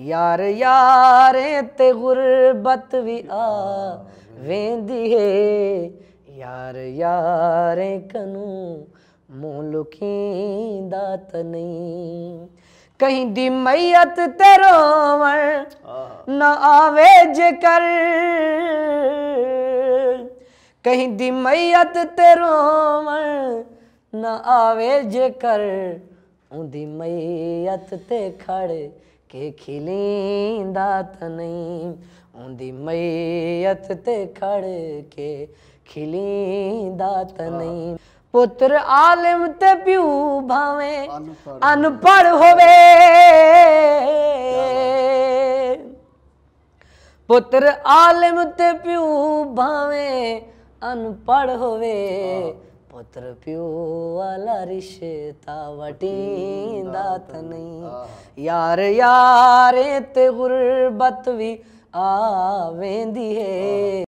ਯਾਰ ਯਾਰੇ ਤੇ ਗੁਰਬਤ ਵੀ ਆ ਵੇਂਦੀ ਏ ਯਾਰ ਯਾਰੇ ਕਨੂੰ ਮੂਲਕੀ ਦਾਤ ਨਹੀਂ ਕਹੀਂ ਦੀ ਮਈਤ ਤੇ ਰੋਵਣ ਨਾ ਆਵੇ ਜੇ ਕਰ ਕਹੀਂ ਦੀ ਮਈਤ ਤੇ ਰੋਵਣ ਨਾ ਆਵੇ ਜੇ ਕਰ ਉਹਦੀ ਮਈਤ ਤੇ ਖੜ ਕਿ ਖਿਲਿੰਦਾ ਤ ਨਹੀਂ ਉਹਦੀ ਮਈਤ ਤੇ ਖੜ ਕੇ ਖਿਲਿੰਦਾ ਤ ਨਹੀਂ ਪੁੱਤਰ ਆਲਮ ਤੇ ਪਿਉ ਭਾਵੇਂ ਅਨਪੜ ਹੋਵੇ ਪੁੱਤਰ ਆਲਮ ਤੇ ਪਿਉ ਭਾਵੇਂ ਅਨਪੜ ਹੋਵੇ मात्र वाला रिशे तावटी दात नहीं यार यारे ते गुरबत वी आवेंदी है